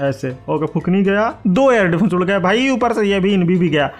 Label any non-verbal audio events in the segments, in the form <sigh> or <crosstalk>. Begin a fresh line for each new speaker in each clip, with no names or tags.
ऐसे ओके फुकनी गया दो एयर डिफेंस उड़ गया भाई ऊपर से ये भी इन भी, भी गया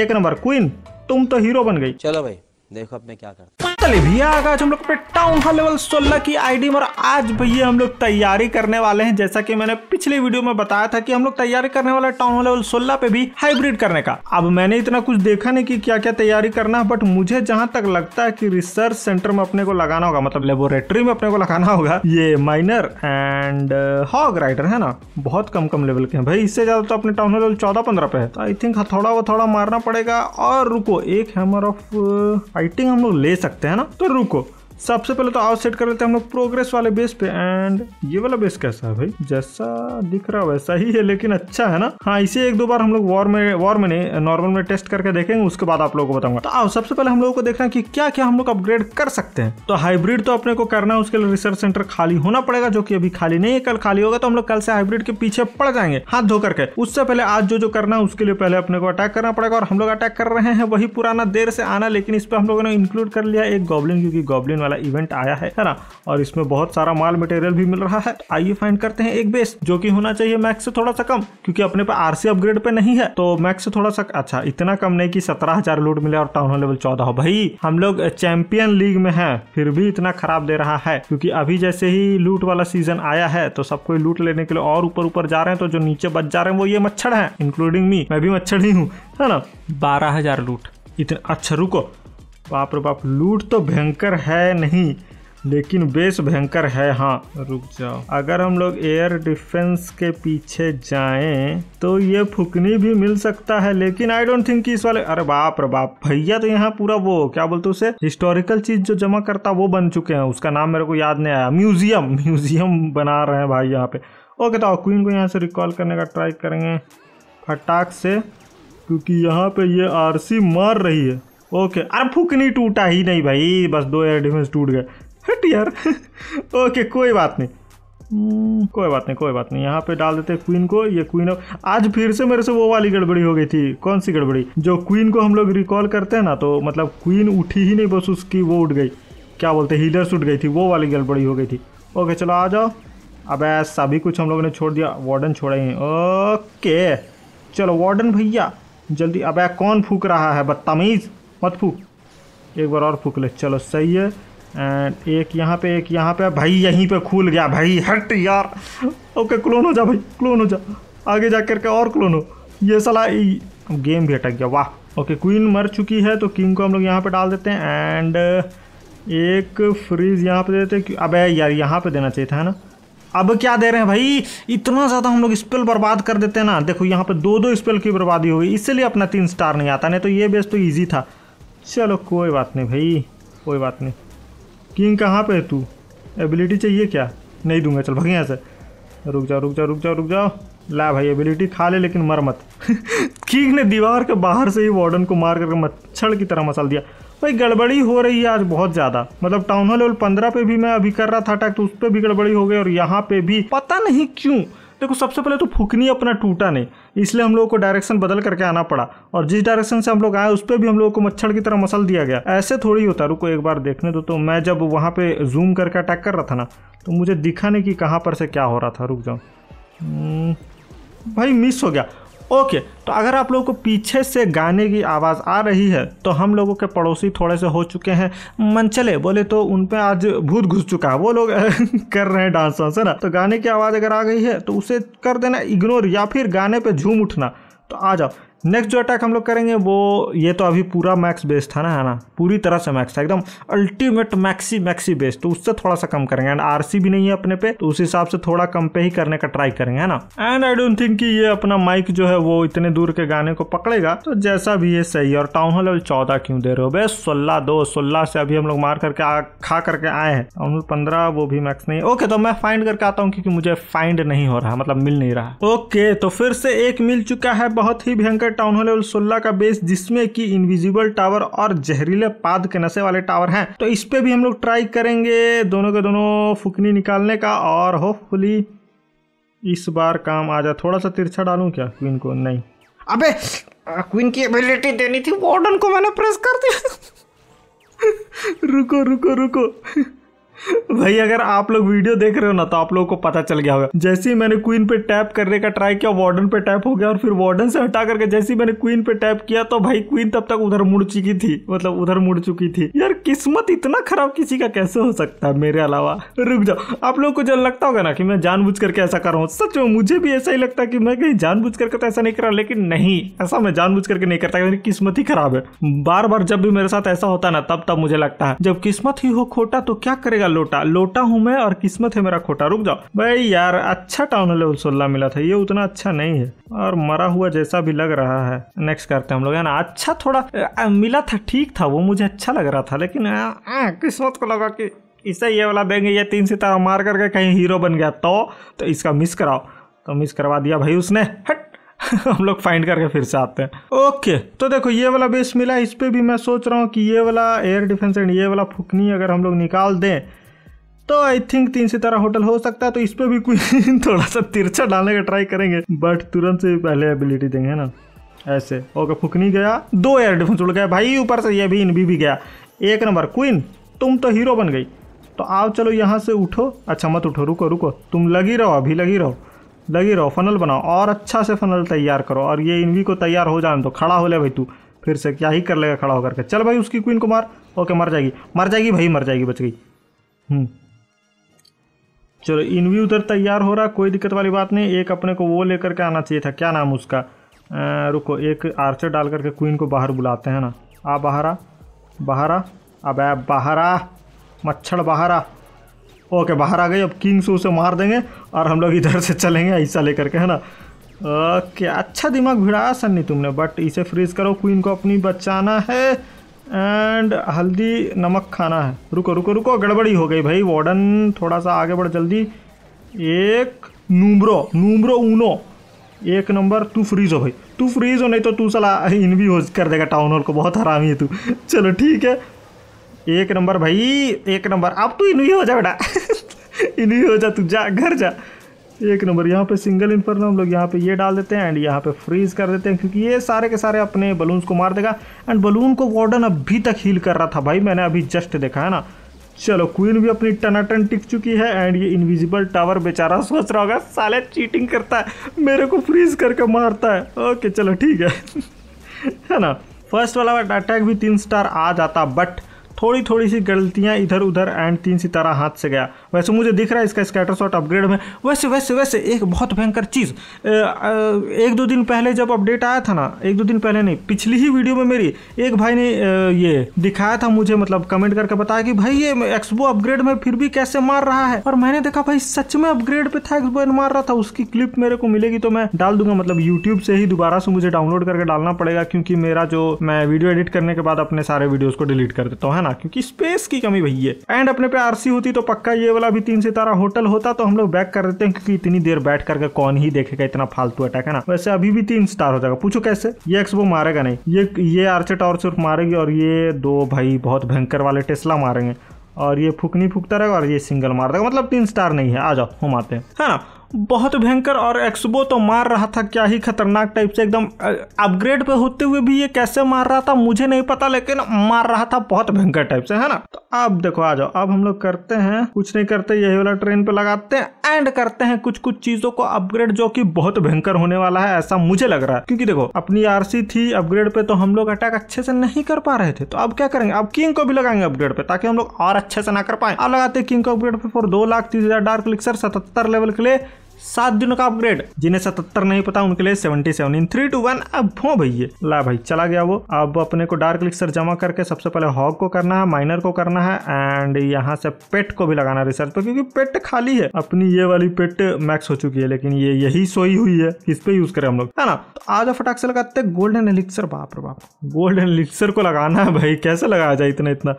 एक नंबर क्वीन तुम तो हीरो बन गई चलो भाई देखो अब मैं क्या करता चलिए भैया आगे हम लोग टाउन हॉल लेवल सोलह की आईडी और आज भैया हम लोग तैयारी करने वाले हैं जैसा कि मैंने पिछले वीडियो में बताया था कि हम लोग तैयारी करने वाले टाउन हॉल लेवल सोलह पे भी हाइब्रिड करने का अब मैंने इतना कुछ देखा नहीं कि क्या क्या तैयारी करना है बट मुझे जहां तक लगता है की रिसर्च सेंटर में अपने को लगाना होगा मतलब लेबोरेटरी में अपने को लगाना होगा ये माइनर एंड हॉग राइडर है ना बहुत कम कम लेवल के हैं भाई इससे ज्यादा तो अपने टाउन हॉल लेवल चौदह पंद्रह पे है तो आई थिंक थोड़ा वो थोड़ा मारना पड़ेगा और रुको एक हैमर ऑफ फाइटिंग हम लोग ले सकते हैं ना तो रुको सबसे पहले तो आउट सेट कर लेते हैं हम लोग प्रोग्रेस वाले बेस पे एंड ये वाला बेस कैसा है भाई जैसा दिख रहा है वैसा ही है लेकिन अच्छा है ना हाँ इसे एक दो बार हम लोग वॉर में वॉर में नहीं नॉर्मल में टेस्ट करके देखेंगे उसके बाद आप लोगों को बताऊंगा तो आओ सबसे पहले हम लोगों को देखना है कि क्या क्या हम लोग अपग्रेड कर सकते हैं तो हाइब्रिड तो अपने को करना है उसके लिए रिसर्च सेंटर खाली होना पड़ेगा जो की अभी खाली नहीं है कल खाली होगा तो हम लोग कल से हाइब्रिड के पीछे पड़ जाएंगे हाथ धो करके उससे पहले आज जो जो करना है उसके लिए पहले अपने को अटैक करना पड़ेगा और हम लोग अटैक कर रहे हैं वही पुराना देर से आना लेकिन इस पर हम लोगों ने इंक्लूड कर लिया एक गॉबलिन क्योंकि गॉबलिन वाला इवेंट आया है है ना और इसमें बहुत सारा माल मटेरियल भी मिल रहा है आइए फाइंड करते हैं एक बेस जो कि होना चाहिए मैक्स से थोड़ा सा कम क्योंकि अपने पे आरसी अपग्रेड पे नहीं है तो मैक्स से थोड़ा सा अच्छा इतना कम नहीं कि सत्रह हजार लूट मिले और टाउन लेवल चौदह हो भाई हम लोग चैंपियन लीग में है फिर भी इतना खराब दे रहा है क्योंकि अभी जैसे ही लूट वाला सीजन आया है तो सब कोई लूट लेने के लिए और ऊपर ऊपर जा रहे हैं तो जो नीचे बच जा रहे हैं वो ये मच्छर है इंक्लूडिंग मी मैं भी मच्छर ही हूँ है ना बारह हजार लूट इतना अच्छा रुको बाप रे बाप लूट तो भयंकर है नहीं लेकिन बेस भयंकर है हाँ रुक जाओ अगर हम लोग एयर डिफेंस के पीछे जाएं तो ये फुकनी भी मिल सकता है लेकिन आई डोंट थिंक कि इस वाले अरे बाप रे बाप भैया तो यहाँ पूरा वो क्या बोलते उसे हिस्टोरिकल चीज जो जमा करता वो बन चुके हैं उसका नाम मेरे को याद नहीं आया म्यूजियम म्यूजियम बना रहे हैं भाई यहाँ पे ओके तो क्वीन को यहाँ से रिकॉल करने का ट्राई करेंगे फटाक से क्योंकि यहाँ पे ये आरसी मार रही है ओके अरे नहीं टूटा ही नहीं भाई बस दो एयर डिफेंस टूट गए हट यार ओके <laughs> कोई बात नहीं hmm, कोई बात नहीं कोई बात नहीं यहाँ पे डाल देते हैं क्वीन को ये क्वीन अब आज फिर से मेरे से वो वाली गड़बड़ी हो गई थी कौन सी गड़बड़ी जो क्वीन को हम लोग रिकॉल करते हैं ना तो मतलब क्वीन उठी ही नहीं बस उसकी वो उठ गई क्या बोलते हीलर्स उठ गई थी वो वाली गड़बड़ी हो गई थी ओके चलो आ जाओ अब ऐसा भी कुछ हम लोगों ने छोड़ दिया वार्डन छोड़ा ही ओके चलो वार्डन भैया जल्दी अब कौन फूक रहा है बदतमीज़ मत फूक एक बार और फूक ले चलो सही है एंड एक यहाँ पे एक यहाँ पे भाई यहीं पे खुल गया भाई हट यार ओके क्लोन हो जा भाई क्लोन हो जा आगे जा करके और क्लोन हो ये सला गेम भी अटक गया वाह ओके क्वीन मर चुकी है तो किंग को हम लोग यहाँ पे डाल देते हैं एंड एक फ्रीज यहाँ पे देते हैं अब यार यहाँ पे देना चाहिए था है ना अब क्या दे रहे हैं भाई इतना ज़्यादा हम लोग स्पेल बर्बाद कर देते हैं ना देखो यहाँ पे दो दो स्पेल की बर्बादी हो गई इसलिए अपना तीन स्टार नहीं आता नहीं तो ये बेस तो ईजी था चलो कोई बात नहीं भाई कोई बात नहीं किंग कहाँ पे है तू एबिलिटी चाहिए क्या नहीं दूंगा चल भगे यहाँ से रुक जाओ रुक जाओ रुक जाओ रुक जाओ ला भाई एबिलिटी खा ले लेकिन मर मत किंग <laughs> ने दीवार के बाहर से ही वार्डन को मार करके मच्छर की तरह मसल दिया भाई गड़बड़ी हो रही है आज बहुत ज़्यादा मतलब टाउन हॉल लेवल पंद्रह पे भी मैं अभी कर रहा था अटैक तो उस पर भी गड़बड़ी हो गई और यहाँ पे भी पता नहीं क्यों देखो सबसे पहले तो फुकनी अपना टूटा नहीं इसलिए हम लोगों को डायरेक्शन बदल करके आना पड़ा और जिस डायरेक्शन से हम लोग आए उस पर भी हम लोगों को मच्छर की तरह मसल दिया गया ऐसे थोड़ी होता रुको एक बार देखने दो तो मैं जब वहाँ पर जूम करके अटैक कर रहा था ना तो मुझे दिखा नहीं कि कहाँ पर से क्या हो रहा था रुक जाऊँ हम्म, भाई मिस हो गया ओके तो अगर आप लोगों को पीछे से गाने की आवाज़ आ रही है तो हम लोगों के पड़ोसी थोड़े से हो चुके हैं मन चले बोले तो उन पर आज भूत घुस चुका है वो लोग <laughs> कर रहे हैं डांस वांस है ना तो गाने की आवाज़ अगर आ गई है तो उसे कर देना इग्नोर या फिर गाने पर झूम उठना तो आ जाओ नेक्स्ट जो अटैक हम लोग करेंगे वो ये तो अभी पूरा मैक्स बेस था ना है ना पूरी तरह से मैक्स था एकदम अल्टीमेट मैक्सी मैक्सी बेस तो उससे थोड़ा सा कम करेंगे एंड आरसी भी नहीं है अपने पे तो उस हिसाब से थोड़ा कम पे ही करने का ट्राई करेंगे है ना एंड आई डोंट थिंक कि ये अपना माइक जो है वो इतने दूर के गाने को पकड़ेगा तो जैसा भी ये सही और टाउन हॉल लेवल चौदह क्यों दे रहे हो बे सोलह दो सोलह से अभी हम लोग मार करके आ, खा करके आए हैं टाउन हॉल पंद्रह वो भी मैक्स नहीं ओके तो मैं फाइंड करके आता हूँ क्योंकि मुझे फाइंड नहीं हो रहा मतलब मिल नहीं रहा ओके तो फिर से एक मिल चुका है बहुत ही भयंकर है टाउन हॉल लेवल सोलह का बेस जिसमें कि इनविजिबल टावर और जहरीले पाद के नशे वाले टावर हैं तो इस पर भी हम लोग ट्राई करेंगे दोनों के दोनों फुकनी निकालने का और होपफुली इस बार काम आ जाए थोड़ा सा तिरछा डालूँ क्या क्वीन को नहीं अबे क्वीन की एबिलिटी देनी थी वार्डन को मैंने प्रेस कर दिया <laughs> रुको रुको रुको भाई अगर आप लोग वीडियो देख रहे हो ना तो आप लोगों को पता चल गया होगा जैसे ही मैंने क्वीन पे टैप करने का ट्राई किया वार्डन पे टैप हो गया और फिर वार्डन से हटा करके जैसे ही मैंने क्वीन पे टैप किया तो भाई क्वीन तब तक उधर मुड़ चुकी थी मतलब उधर मुड़ चुकी थी यार किस्मत इतना खराब किसी का कैसे हो सकता है मेरे अलावा रुक जाओ आप लोग को जब लगता होगा ना कि मैं जानबूझ करके ऐसा कर रहा हूँ सच में मुझे भी ऐसा ही लगता है कि मैं कहीं जानबूझ करके तो ऐसा नहीं कर रहा लेकिन नहीं ऐसा मैं जानबूझ करके नहीं करता मेरी किस्मत ही खराब है बार बार जब भी मेरे साथ ऐसा होता ना तब तब मुझे लगता है जब किस्मत ही हो खोटा तो क्या करेगा लोटा लोटा हूँ मैं और किस्मत है मेरा खोटा रुक जाओ भाई यार अच्छा टाउन लेवल सोलह मिला था ये उतना अच्छा नहीं है और मरा हुआ जैसा भी लग रहा है नेक्स्ट करते हैं हम लोग है ना अच्छा थोड़ा आ, मिला था ठीक था वो मुझे अच्छा लग रहा था लेकिन किस्मत को लगा कि इसे ये वाला देंगे ये तीन सितारा मार करके कहीं हीरो बन गया तो, तो इसका मिस कराओ तो मिस करवा दिया भाई उसने हट <laughs> हम लोग फाइंड करके फिर से आते हैं ओके तो देखो ये वाला बेस मिला इस पर भी मैं सोच रहा हूँ कि ये वाला एयर डिफेंस एंड ये वाला फुकनी अगर हम लोग निकाल दें तो आई थिंक तीन सितारा होटल हो सकता है तो इस पर भी कोई <laughs> थोड़ा सा तिरछा डालने का ट्राई करेंगे बट तुरंत से पहले एबिलिटी देंगे ना ऐसे ओके फुकनी गया दो एयर डिफेंस उड़ गया भाई ऊपर से ये भी इन भी, भी गया एक नंबर क्वीन तुम तो हीरो बन गई तो आओ चलो यहाँ से उठो अच्छा मत उठो रुको रुको तुम लगी रहो अभी लगी रहो लगी रहो फनल बनाओ और अच्छा से फनल तैयार करो और ये इनवी को तैयार हो जाने तो खड़ा हो ले भाई तू फिर से क्या ही कर लेगा खड़ा होकर के चल भाई उसकी क्वीन को मार ओके मर जाएगी मर जाएगी भाई मर जाएगी बच गई हम्म। चलो इनवी उधर तैयार हो रहा कोई दिक्कत वाली बात नहीं एक अपने को वो लेकर के आना चाहिए था क्या नाम उसका आ, रुको एक आर्चर डाल करके क्वीन को बाहर बुलाते हैं ना आ बाहरा बाहरा अब बाहरा मच्छर बाहरा ओके बाहर आ गई अब किंग्स उसे मार देंगे और हम लोग इधर से चलेंगे ऐसा लेकर के है ना ओके अच्छा दिमाग भिड़ाया सन्नी तुमने बट इसे फ्रीज करो क्वीन को अपनी बचाना है एंड हल्दी नमक खाना है रुको रुको रुको गड़बड़ी हो गई भाई वार्डन थोड़ा सा आगे बढ़ जल्दी एक नूमरो नूम्रो ऊनो एक नंबर तू फ्रीज हो भाई तू फ्रीज हो नहीं तो तू सला इन भी हो कर देगा टाउन हॉल को बहुत हरामी है तू <laughs> चलो ठीक है एक नंबर भाई एक नंबर अब तू इन हो जा बेटा <laughs> इन हो जा तू जा घर जा एक नंबर यहाँ पे सिंगल इन पर हम लोग यहाँ पे ये डाल देते हैं एंड यहाँ पे फ्रीज कर देते हैं क्योंकि ये सारे के सारे अपने बलून्स को मार देगा एंड बलून को वार्डन अभी तक हील कर रहा था भाई मैंने अभी जस्ट देखा है ना चलो क्वीन भी अपनी टनाटन टिक चुकी है एंड ये इनविजिबल टावर बेचारा सोच रहा होगा साले चीटिंग करता है मेरे को फ्रीज करके मारता है ओके चलो ठीक है <laughs> है ना फर्स्ट वाला अटैक भी तीन स्टार आ जाता बट थोड़ी थोड़ी सी गलतियाँ इधर उधर एंड तीन सितारा हाथ से गया वैसे मुझे दिख रहा है इसका शॉट अपग्रेड में वैसे वैसे वैसे एक बहुत भयंकर चीज़ एक दो दिन पहले जब अपडेट आया था ना एक दो दिन पहले नहीं पिछली ही वीडियो में मेरी एक भाई ने ये दिखाया था मुझे मतलब कमेंट करके बताया कि भाई ये एक्सबो अपग्रेड में फिर भी कैसे मार रहा है और मैंने देखा भाई सच में अपग्रेड पे था एक्सबो मार रहा था उसकी क्लिप मेरे को मिलेगी तो मैं डाल दूंगा मतलब यूट्यूब से ही दोबारा से मुझे डाउनलोड करके डालना पड़ेगा क्योंकि मेरा जो मैं वीडियो एडिट करने के बाद अपने सारे वीडियोज को डिलीट कर देता हूँ है ना क्योंकि स्पेस की कमी भैया एंड अपने पे आरसी होती तो पक्का ये वाला भी तीन सितारा होटल होता तो हम लोग बैक कर देते हैं क्योंकि इतनी देर बैठ करके कौन ही देखेगा इतना फालतू अटैक है ना वैसे अभी भी तीन स्टार हो जाएगा पूछो कैसे ये एक्सबो मारेगा नहीं ये ये आर्चर टॉर सिर्फ मारेगी और ये दो भाई बहुत भयंकर वाले टेस्ला मारेंगे और ये फुकनी फूकता रहेगा और ये सिंगल मार देगा मतलब तीन स्टार नहीं है आ जाओ हम आते हैं है ना बहुत भयंकर और एक्सबो तो मार रहा था क्या ही खतरनाक टाइप से एकदम अपग्रेड पे होते हुए भी ये कैसे मार रहा था मुझे नहीं पता लेकिन मार रहा था बहुत भयंकर टाइप से है ना तो अब देखो आ जाओ अब हम लोग करते हैं कुछ नहीं करते यही वाला ट्रेन पे लगाते हैं एंड करते हैं कुछ कुछ चीजों को अपग्रेड जो की बहुत भयंकर होने वाला है ऐसा मुझे लग रहा है क्योंकि देखो अपनी आर थी अपग्रेड पे तो हम लोग अटैक अच्छे से नहीं कर पा रहे थे तो अब क्या करेंगे अब किंग को भी लगाएंगे अपग्रेड पे ताकि हम लोग और अच्छे से ना कर पाए अब लगाते किंग को अपग्रेड पे फॉर दो लाख तीस हजार डार्क लिक्सर सतहत्तर लेवल के लिए सात दिनों का अपग्रेड जिन्हें सतहत्तर नहीं पता उनके लिए seventy seven in three two one अब हो भैया ला भाई चला गया वो अब अपने को डार्क लिक्सर जमा करके सबसे पहले हॉक को करना है माइनर को करना है एंड यहाँ से पेट को भी लगाना रिसर्च पे क्योंकि पेट खाली है अपनी ये वाली पेट मैक्स हो चुकी है लेकिन ये यही सोई हुई है इस पे यूज करें हम लोग है ना तो आज फटाक से लगाते गोल्डन एलिक्सर बाप रे बाप गोल्डन एलिक्सर को लगाना है भाई कैसे लगाया जाए इतना इतना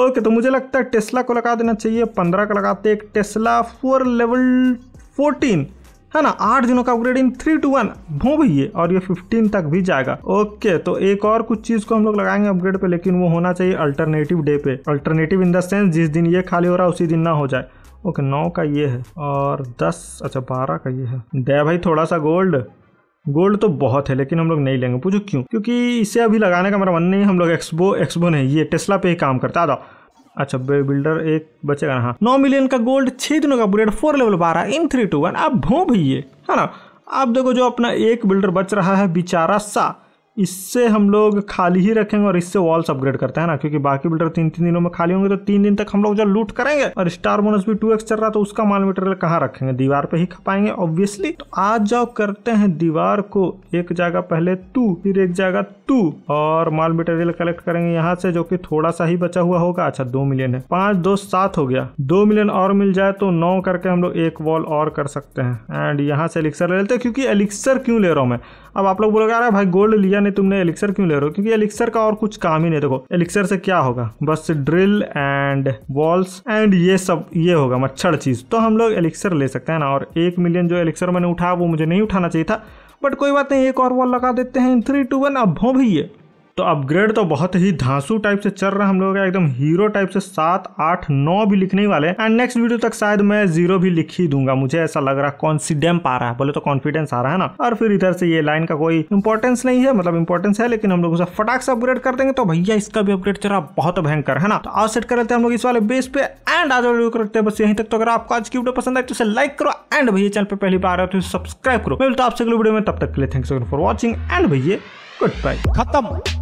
ओके तो मुझे लगता है टेस्ला को लगा देना चाहिए पंद्रह का लगाते एक टेस्ला फोर लेवल फोर्टीन है ना आठ दिनों का upgrade in three two one भो भैया और ये फिफ्टीन तक भी जाएगा ओके तो एक और कुछ चीज को हम लोग लगाएंगे अपग्रेड पे लेकिन वो होना चाहिए अल्टरनेटिव डे पे अल्टरनेटिव इन द सेंस जिस दिन ये खाली हो रहा है उसी दिन ना हो जाए ओके नौ का ये है और दस अच्छा बारह का ये है दे भाई थोड़ा सा गोल्ड गोल्ड तो बहुत है लेकिन हम लोग नहीं लेंगे पूछो क्यों क्योंकि इसे अभी लगाने का मेरा मन नहीं हम लोग एक्सबो एक्सबो नहीं ये टेस्ला पे ही काम करता आ जाओ अच्छा बिल्डर एक बचेगा हाँ नौ मिलियन का गोल्ड छः दिनों का बुलेट फोर लेवल बारह इन थ्री टू वन अब भो भैया है ना अब देखो जो अपना एक बिल्डर बच रहा है बेचारा सा इससे हम लोग खाली ही रखेंगे और इससे वॉल्स अपग्रेड करते हैं ना क्योंकि बाकी बिल्डर तीन तीन दिनों में खाली होंगे तो तीन दिन तक हम लोग जो लूट करेंगे और स्टार बोनस भी टू चल रहा तो उसका माल मटेरियल कहाँ रखेंगे दीवार पे ही खपाएंगे ऑब्वियसली तो आज जाओ करते हैं दीवार को एक जगह पहले तू फिर एक जगह तू और माल मटेरियल कलेक्ट करेंगे यहाँ से जो की थोड़ा सा ही बचा हुआ होगा अच्छा दो मिलियन है पांच दो सात हो गया दो मिलियन और मिल जाए तो नौ करके हम लोग एक वॉल और कर सकते हैं एंड यहाँ से एलिक्सर ले लेते हैं क्योंकि एलिक्सर क्यों ले रहा हूँ मैं अब आप लोग बोलोगे अरे भाई गोल्ड लिया नहीं तुमने एलिक्सर क्यों ले रहे हो क्योंकि एलिक्सर का और कुछ काम ही नहीं देखो एलिक्सर से क्या होगा बस ड्रिल एंड वॉल्स एंड ये सब ये होगा मच्छर चीज तो हम लोग एलिक्सर ले सकते हैं ना और एक मिलियन जो एलिक्सर मैंने उठाया वो मुझे नहीं उठाना चाहिए था बट कोई बात नहीं एक और वॉल लगा देते हैं थ्री टू वन अब भी भैया तो अपग्रेड तो बहुत ही धांसू टाइप से चल रहा है हम लोगों का एकदम हीरो टाइप से सात आठ नौ भी लिखने वाले एंड नेक्स्ट वीडियो तक शायद मैं जीरो भी लिख ही दूंगा मुझे ऐसा लग रहा है कॉन्फिडेंट आ रहा है बोले तो कॉन्फिडेंस आ रहा है ना और फिर इधर से ये लाइन का कोई इंपॉर्टेंस नहीं है मतलब इंपॉर्टेंस है लेकिन हम लोग उसे फटाक से अपग्रेड कर देंगे तो भैया इसका भी अपग्रेड चल बहुत भयंकर है ना तो आज सेट कर लेते हैं हम लोग इस वाले बेस पे एंड आज वीडियो करते हैं बस यहीं तक तो अगर आपको आज की वीडियो पसंद आए तो उसे लाइक करो एंड भैया चैनल पर पहली बार आ रहे हो तो सब्सक्राइब करो मैं तो आपसे अगले वीडियो में तब तक के लिए थैंक्स फॉर वॉचिंग एंड भैया गुड बाय खत्म